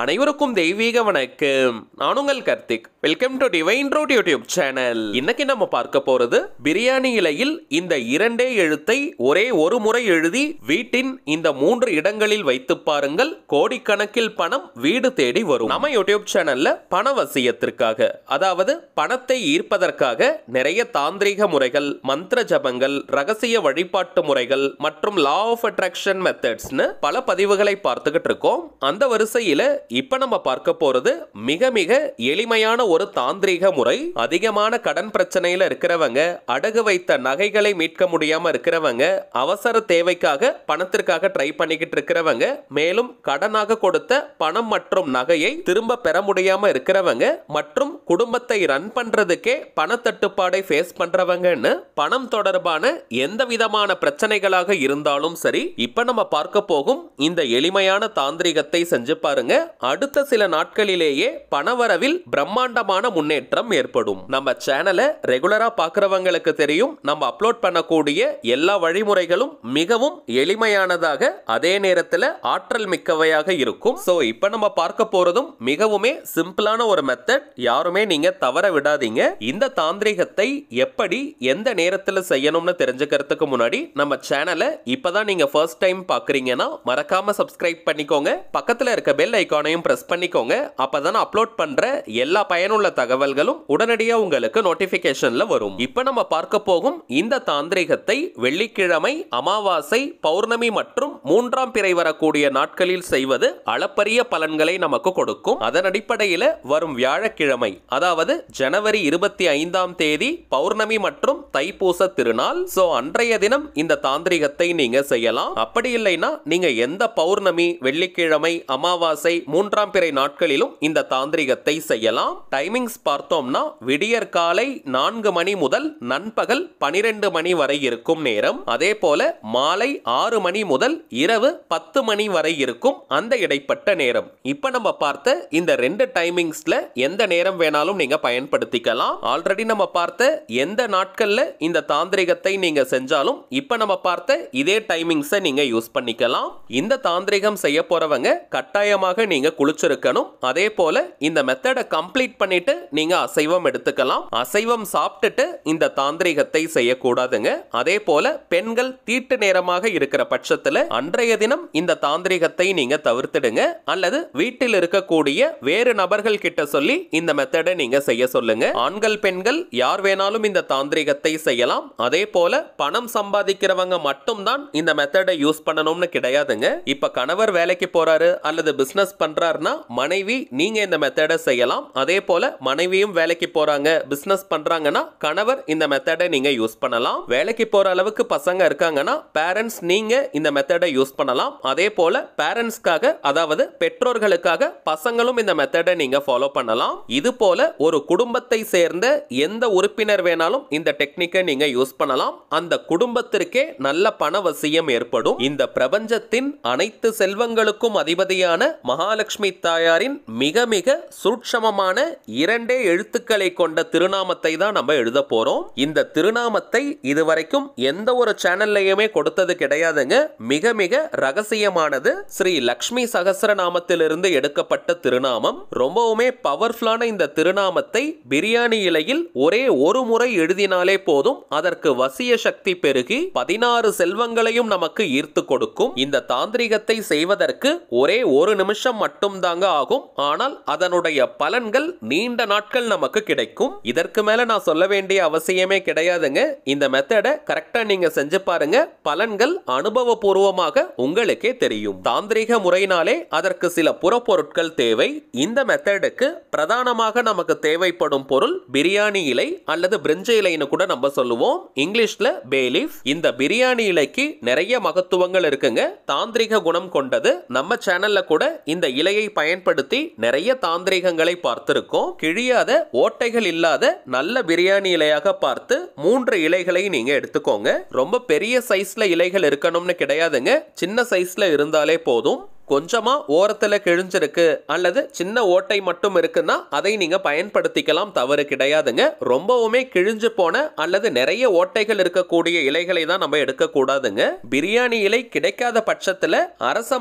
அனைவருக்கும் தெய்வீக வணக்கம் நான் உங்கள் Karthik welcome to divine road YouTube channel இன்னைக்கு நம்ம பார்க்க போறது பிரியாணி இலையில் இந்த இரண்டே எழுத்தை ஒரே ஒரு முறை எழுதி வீட்டின் இந்த மூன்று இடங்களில் வைத்து பாருங்கள் கோடிக்கணக்கில் பணம் வீடு தேடி வரும் நம்ம யூடியூப் சேனல்ல பண வசியத்திற்காக அதாவது பணத்தை ஈர்ப்பதற்காக நிறைய தாந்திரிக முறைகள் மந்திர ஜபங்கள் ரகசிய வழிபாட்டு முறைகள் மற்றும் லா ஆஃப் அட்ராக்ஷன் மெத்தட்ஸ்னு பல பதிவுகளை பார்த்துக்கிட்டு இருக்கோம் அந்த வரிசையில் இப்போ நம்ம பார்க்க போகிறது மிக மிக எளிமையான ஒரு தாந்திரிக முறை அதிகமான கடன் பிரச்சனையில் இருக்கிறவங்க அடகு வைத்த நகைகளை மீட்க முடியாமல் இருக்கிறவங்க அவசர தேவைக்காக பணத்திற்காக ட்ரை பண்ணிக்கிட்டு இருக்கிறவங்க மேலும் கடனாக கொடுத்த பணம் மற்றும் நகையை திரும்ப பெற முடியாமல் இருக்கிறவங்க மற்றும் குடும்பத்தை ரன் பண்ணுறதுக்கே பணத்தட்டுப்பாடை ஃபேஸ் பண்ணுறவங்கன்னு பணம் தொடர்பான எந்த விதமான பிரச்சனைகளாக இருந்தாலும் சரி இப்போ நம்ம பார்க்க போகும் இந்த எளிமையான தாந்திரிகத்தை செஞ்சு பாருங்க அடுத்த சில நாட்களிலேயே பணவரவில் பிரம்மாண்டமான முன்னேற்றம் ஏற்படும் நம்ம சேனலை ரெகுலரா பாக்குறவங்களுக்கு தெரியும் நம்ம அப்லோட் பண்ணக்கூடிய எல்லா வழிமுறைகளும் மிகவும் எளிமையானதாக அதே நேரத்தில் ஆற்றல் மிக்கவையாக இருக்கும் ஸோ இப்போ நம்ம பார்க்க போறதும் மிகவுமே சிம்பிளான ஒரு மெத்தட் யாருமே நீங்க தவற விடாதீங்க இந்த தாந்திரிகத்தை எப்படி எந்த நேரத்தில் செய்யணும்னு தெரிஞ்சுக்கிறதுக்கு முன்னாடி நம்ம சேனலை இப்பதான் நீங்க ஃபர்ஸ்ட் டைம் பாக்குறீங்கன்னா மறக்காம சப்ஸ்கிரைப் பண்ணிக்கோங்க பக்கத்தில் இருக்க பெல் ஐக்கானை பட்டனையும் ப்ரெஸ் பண்ணிக்கோங்க அப்போ தான் அப்லோட் பண்ணுற எல்லா பயனுள்ள தகவல்களும் உடனடியாக உங்களுக்கு நோட்டிஃபிகேஷனில் வரும் இப்போ நம்ம பார்க்க போகும் இந்த தாந்திரிகத்தை வெள்ளிக்கிழமை அமாவாசை பௌர்ணமி மற்றும் மூன்றாம் பிறை வரக்கூடிய நாட்களில் செய்வது அளப்பரிய பலன்களை நமக்கு கொடுக்கும் அதன் அடிப்படையில் வரும் வியாழக்கிழமை அதாவது ஜனவரி இருபத்தி ஐந்தாம் தேதி பௌர்ணமி மற்றும் தைப்பூச திருநாள் ஸோ அன்றைய தினம் இந்த தாந்திரிகத்தை நீங்க செய்யலாம் அப்படி இல்லைன்னா நீங்க எந்த பௌர்ணமி வெள்ளிக்கிழமை அமாவாசை மூ மூன்றாம் பிறை நாட்களிலும் இந்த தாந்திரிகத்தை செய்யலாம் டைமிங்ஸ் பார்த்தோம்னா விடியற் காலை நான்கு மணி முதல் நண்பகல் பனிரெண்டு மணி வரை இருக்கும் நேரம் அதே போல மாலை ஆறு மணி முதல் இரவு பத்து மணி வரை இருக்கும் அந்த இடைப்பட்ட நேரம் இப்ப நம்ம பார்த்த இந்த ரெண்டு டைமிங்ஸ்ல எந்த நேரம் வேணாலும் நீங்க பயன்படுத்திக்கலாம் ஆல்ரெடி நம்ம பார்த்த எந்த நாட்கள்ல இந்த தாந்திரிகத்தை நீங்க செஞ்சாலும் இப்ப நம்ம பார்த்த இதே டைமிங்ஸை நீங்க யூஸ் பண்ணிக்கலாம் இந்த தாந்திரிகம் செய்ய போறவங்க கட்டாயமாக நீங்க நீங்கள் குளிச்சிருக்கணும் அதே போல் இந்த மெத்தடை கம்ப்ளீட் பண்ணிட்டு நீங்கள் அசைவம் எடுத்துக்கலாம் அசைவம் சாப்பிட்டுட்டு இந்த தாந்திரிகத்தை செய்யக்கூடாதுங்க அதே போல பெண்கள் தீட்டு நேரமாக இருக்கிற பட்சத்தில் அன்றைய தினம் இந்த தாந்திரிகத்தை நீங்க தவிர்த்துடுங்க அல்லது வீட்டில் இருக்கக்கூடிய வேறு நபர்கள் கிட்ட சொல்லி இந்த மெத்தடை நீங்க செய்ய சொல்லுங்க ஆண்கள் பெண்கள் யார் வேணாலும் இந்த தாந்திரிகத்தை செய்யலாம் அதே போல பணம் சம்பாதிக்கிறவங்க மட்டும்தான் இந்த மெத்தடை யூஸ் பண்ணணும்னு கிடையாதுங்க இப்ப கணவர் வேலைக்கு போறாரு அல்லது பிசினஸ் பண்ற சொல்கிறாருன்னா மனைவி நீங்கள் இந்த மெத்தடை செய்யலாம் அதே போல் மனைவியும் வேலைக்கு போகிறாங்க பிஸ்னஸ் பண்ணுறாங்கன்னா கணவர் இந்த மெத்தடை நீங்கள் யூஸ் பண்ணலாம் வேலைக்கு போகிற அளவுக்கு பசங்க இருக்காங்கன்னா பேரண்ட்ஸ் நீங்கள் இந்த மெத்தடை யூஸ் பண்ணலாம் அதே போல் பேரண்ட்ஸ்க்காக அதாவது பெற்றோர்களுக்காக பசங்களும் இந்த மெத்தடை நீங்கள் ஃபாலோ பண்ணலாம் இது போல் ஒரு குடும்பத்தை சேர்ந்த எந்த உறுப்பினர் வேணாலும் இந்த டெக்னிக்கை நீங்கள் யூஸ் பண்ணலாம் அந்த குடும்பத்திற்கே நல்ல பணவசியம் ஏற்படும் இந்த பிரபஞ்சத்தின் அனைத்து செல்வங்களுக்கும் அதிபதியான மகால மகாலட்சுமி தாயாரின் மிக மிக சுட்சமமான இரண்டே எழுத்துக்களை கொண்ட திருநாமத்தை தான் நம்ம எழுத போறோம் இந்த திருநாமத்தை இதுவரைக்கும் எந்த ஒரு சேனல்லையுமே கொடுத்தது கிடையாதுங்க மிக மிக ரகசியமானது ஸ்ரீ லக்ஷ்மி நாமத்திலிருந்து எடுக்கப்பட்ட திருநாமம் ரொம்பவுமே பவர்ஃபுல்லான இந்த திருநாமத்தை பிரியாணி இலையில் ஒரே ஒரு முறை எழுதினாலே போதும் அதற்கு வசிய சக்தி பெருகி பதினாறு செல்வங்களையும் நமக்கு ஈர்த்து கொடுக்கும் இந்த தாந்திரிகத்தை செய்வதற்கு ஒரே ஒரு நிமிஷம் மட்டும்தாங்க ஆகும் ஆனால் அதனுடைய பலன்கள் நீண்ட நாட்கள் நமக்கு கிடைக்கும் இதற்கு மேல நான் சொல்ல வேண்டிய அவசியமே கிடையாதுங்க இந்த மெத்தட கரெக்டா நீங்க செஞ்சு பாருங்க பலன்கள் அனுபவபூர்வமாக உங்களுக்கே தெரியும் தாந்திரிக முறையினாலே அதற்கு சில புறப்பொருட்கள் தேவை இந்த மெத்தடுக்கு பிரதானமாக நமக்கு தேவைப்படும் பொருள் பிரியாணி இலை அல்லது பிரிஞ்சு இலைன்னு கூட நம்ம சொல்லுவோம் இங்கிலீஷ்ல பேலீஃப் இந்த பிரியாணி இலைக்கு நிறைய மகத்துவங்கள் இருக்குங்க தாந்திரிக குணம் கொண்டது நம்ம சேனல்ல கூட இந்த இலையை பயன்படுத்தி நிறைய தாந்திரிகங்களை பார்த்திருக்கோம் கிழியாத ஓட்டைகள் இல்லாத நல்ல பிரியாணி இலையாக பார்த்து மூன்று இலைகளை நீங்க எடுத்துக்கோங்க ரொம்ப பெரிய சைஸ்ல இலைகள் இருக்கணும்னு கிடையாதுங்க சின்ன சைஸ்ல இருந்தாலே போதும் கொஞ்சமாக ஓரத்தில் கிழிஞ்சிருக்கு அல்லது சின்ன ஓட்டை மட்டும் இருக்குன்னா அதை நீங்கள் பயன்படுத்திக்கலாம் தவறு கிடையாதுங்க ரொம்பவுமே கிழிஞ்சு போன அல்லது நிறைய ஓட்டைகள் இருக்கக்கூடிய இலைகளை தான் நம்ம எடுக்கக்கூடாதுங்க பிரியாணி இலை கிடைக்காத பட்சத்தில்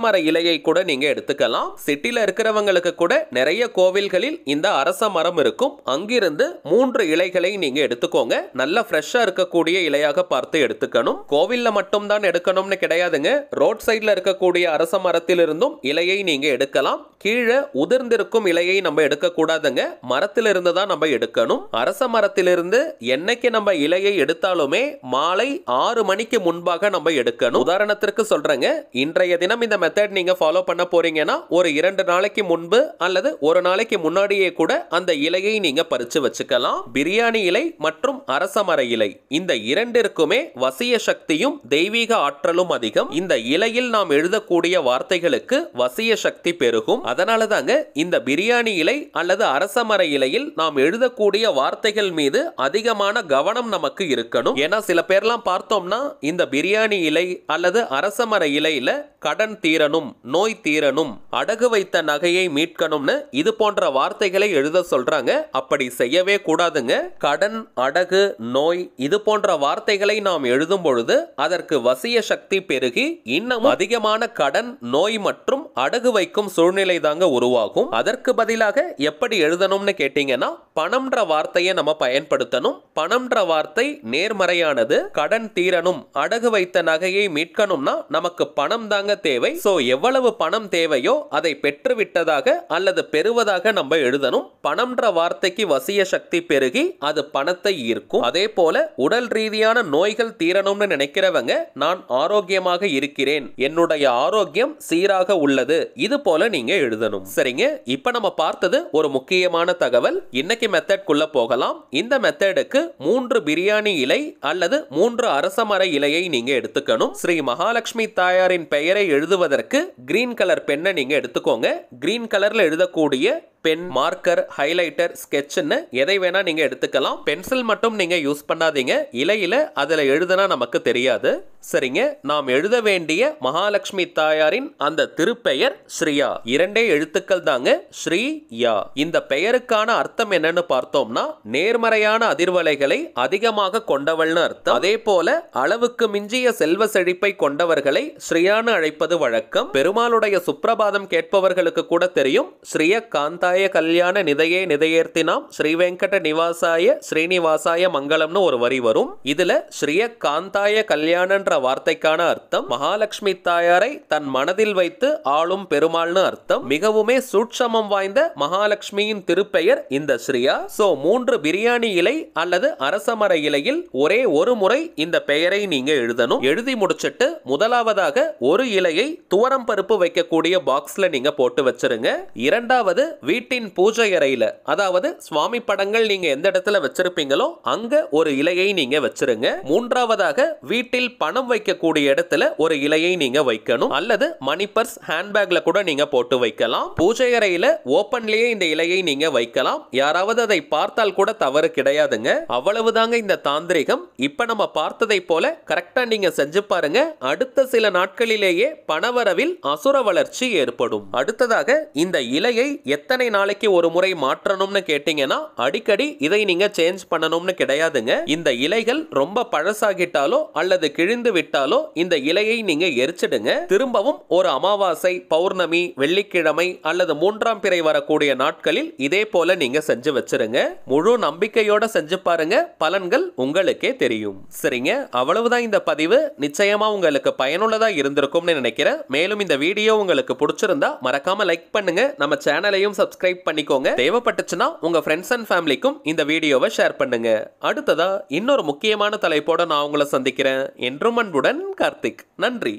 மர இலையை கூட நீங்கள் எடுத்துக்கலாம் சிட்டியில் இருக்கிறவங்களுக்கு கூட நிறைய கோவில்களில் இந்த அரச மரம் இருக்கும் அங்கிருந்து மூன்று இலைகளை நீங்கள் எடுத்துக்கோங்க நல்ல ஃப்ரெஷ்ஷாக இருக்கக்கூடிய இலையாக பார்த்து எடுத்துக்கணும் கோவிலில் மட்டும்தான் எடுக்கணும்னு கிடையாதுங்க ரோட் சைடில் இருக்கக்கூடிய அரச இருந்து இருந்தும் இலையை நீங்கள் எடுக்கலாம் கீழே உதிர்ந்திருக்கும் இலையை நம்ம எடுக்கக்கூடாதுங்க மரத்திலிருந்து தான் நம்ம எடுக்கணும் அரச மரத்திலிருந்து என்னைக்கு நம்ம இலையை எடுத்தாலுமே மாலை ஆறு மணிக்கு முன்பாக நம்ம எடுக்கணும் உதாரணத்திற்கு சொல்றேங்க இன்றைய தினம் இந்த மெத்தட் நீங்க ஃபாலோ பண்ண போறீங்கன்னா ஒரு இரண்டு நாளைக்கு முன்பு அல்லது ஒரு நாளைக்கு முன்னாடியே கூட அந்த இலையை நீங்க பறிச்சு வச்சுக்கலாம் பிரியாணி இலை மற்றும் அரச மர இலை இந்த இரண்டிற்குமே வசிய சக்தியும் தெய்வீக ஆற்றலும் அதிகம் இந்த இலையில் நாம் எழுதக்கூடிய வார்த்தைகளுக்கு உடலுக்கு வசிய சக்தி பெருகும் அதனால தாங்க இந்த பிரியாணி இலை அல்லது அரசமர இலையில் நாம் எழுதக்கூடிய வார்த்தைகள் மீது அதிகமான கவனம் நமக்கு இருக்கணும் ஏன்னா சில பேர்லாம் பார்த்தோம்னா இந்த பிரியாணி இலை அல்லது அரசமர இலையில கடன் தீரணும் நோய் தீரணும் அடகு வைத்த நகையை மீட்கணும்னு இது போன்ற வார்த்தைகளை எழுத சொல்றாங்க அப்படி செய்யவே கூடாதுங்க கடன் அடகு நோய் இது போன்ற வார்த்தைகளை நாம் எழுதும் பொழுது அதற்கு வசிய சக்தி பெருகி இன்னும் அதிகமான கடன் நோய் மற்றும் அடகு வைக்கும் சூழ்நிலை தாங்க உருவாகும் அதற்கு பதிலாக எப்படி எழுதணும்னு கேட்டீங்கன்னா பணம்ன்ற வார்த்தையை நம்ம பயன்படுத்தணும் பணம்ன்ற வார்த்தை நேர்மறையானது கடன் தீரணும் அடகு வைத்த நகையை மீட்கணும்னா நமக்கு பணம் தாங்க தேவை சோ எவ்வளவு பணம் தேவையோ அதை பெற்று விட்டதாக அல்லது பெறுவதாக நம்ம எழுதணும் பணம்ன்ற வார்த்தைக்கு வசிய சக்தி பெருகி அது பணத்தை ஈர்க்கும் அதே போல உடல் ரீதியான நோய்கள் தீரணும்னு நினைக்கிறவங்க நான் ஆரோக்கியமாக இருக்கிறேன் என்னுடைய ஆரோக்கியம் சீராக எதிராக உள்ளது இது போல நீங்க எழுதணும் சரிங்க இப்ப நம்ம பார்த்தது ஒரு முக்கியமான தகவல் இன்னைக்கு மெத்தட்குள்ள போகலாம் இந்த மெத்தடுக்கு மூன்று பிரியாணி இலை அல்லது மூன்று அரசமர இலையை நீங்க எடுத்துக்கணும் ஸ்ரீ மகாலட்சுமி தாயாரின் பெயரை எழுதுவதற்கு கிரீன் கலர் பெண்ணை நீங்க எடுத்துக்கோங்க கிரீன் கலர்ல எழுதக்கூடிய பென் மார்க்கர் ஹைலைட்டர் ஸ்கெட்ச்னு எதை வேணா நீங்க எடுத்துக்கலாம் பென்சில் மட்டும் நீங்க யூஸ் பண்ணாதீங்க இலையில அதுல எழுதுனா நமக்கு தெரியாது சரிங்க நாம் எழுத வேண்டிய மகாலட்சுமி தாயாரின் அந்த திருப்பெயர் ஸ்ரீயா இரண்டே எழுத்துக்கள் தாங்க ஸ்ரீ யா இந்த பெயருக்கான அர்த்தம் என்னன்னு பார்த்தோம்னா நேர்மறையான அதிர்வலைகளை அதிகமாக கொண்டவள்னு அர்த்தம் அதே போல அளவுக்கு மிஞ்சிய செல்வ செழிப்பை கொண்டவர்களை ஸ்ரீயான்னு அழைப்பது வழக்கம் பெருமாளுடைய சுப்பிரபாதம் கேட்பவர்களுக்கு கூட தெரியும் ஸ்ரீய காந்தாய கல்யாண நிதையே நிதையேர்த்தினாம் ஸ்ரீ வெங்கட நிவாசாய ஸ்ரீனிவாசாய மங்களம்னு ஒரு வரி வரும் இதுல ஸ்ரீய காந்தாய கல்யாணன்ற வார்த்தைக்கான அர்த்தம் மகாலட்சுமி தாயாரை தன் மனதில் வைத்து வைத்து ஆளும் பெருமாள்னு அர்த்தம் மிகவுமே சூட்சமம் வாய்ந்த மகாலட்சுமியின் திருப்பெயர் இந்த ஸ்ரீயா சோ மூன்று பிரியாணி இலை அல்லது அரசமர இலையில் ஒரே ஒரு முறை இந்த பெயரை நீங்க எழுதணும் எழுதி முடிச்சிட்டு முதலாவதாக ஒரு இலையை துவரம் பருப்பு வைக்கக்கூடிய பாக்ஸ்ல நீங்க போட்டு வச்சிருங்க இரண்டாவது வீட்டின் பூஜை அறையில அதாவது சுவாமி படங்கள் நீங்க எந்த இடத்துல வச்சிருப்பீங்களோ அங்க ஒரு இலையை நீங்க வச்சிருங்க மூன்றாவதாக வீட்டில் பணம் வைக்கக்கூடிய இடத்துல ஒரு இலையை நீங்க வைக்கணும் அல்லது மணிப்பர் பர்ஸ் ஹேண்ட்பேக்ல கூட நீங்க போட்டு வைக்கலாம் பூஜை அறையில ஓபன்லயே இந்த இலையை நீங்க வைக்கலாம் யாராவது அதை பார்த்தால் கூட தவறு கிடையாதுங்க அவ்வளவுதாங்க இந்த தாந்திரிகம் இப்ப நம்ம பார்த்ததை போல கரெக்டா நீங்க செஞ்சு பாருங்க அடுத்த சில நாட்களிலேயே பணவரவில் அசுர வளர்ச்சி ஏற்படும் அடுத்ததாக இந்த இலையை எத்தனை நாளைக்கு ஒரு முறை மாற்றணும்னு கேட்டீங்கன்னா அடிக்கடி இதை நீங்க சேஞ்ச் பண்ணணும்னு கிடையாதுங்க இந்த இலைகள் ரொம்ப பழசாகிட்டாலோ அல்லது கிழிந்து விட்டாலோ இந்த இலையை நீங்க எரிச்சிடுங்க திரும்பவும் ஒரு அமாவாசை அமாவாசை பௌர்ணமி வெள்ளிக்கிழமை அல்லது மூன்றாம் பிறை வரக்கூடிய நாட்களில் இதே போல நீங்க செஞ்சு வச்சிருங்க முழு நம்பிக்கையோட செஞ்சு பாருங்க பலன்கள் உங்களுக்கே தெரியும் சரிங்க அவ்வளவுதான் இந்த பதிவு நிச்சயமா உங்களுக்கு பயனுள்ளதா இருந்திருக்கும்னு நினைக்கிறேன் மேலும் இந்த வீடியோ உங்களுக்கு பிடிச்சிருந்தா மறக்காம லைக் பண்ணுங்க நம்ம சேனலையும் சப்ஸ்கிரைப் பண்ணிக்கோங்க தேவைப்பட்டுச்சுன்னா உங்க ஃப்ரெண்ட்ஸ் அண்ட் ஃபேமிலிக்கும் இந்த வீடியோவை ஷேர் பண்ணுங்க அடுத்ததா இன்னொரு முக்கியமான தலைப்போட நான் உங்களை சந்திக்கிறேன் என்றும் அன்புடன் கார்த்திக் நன்றி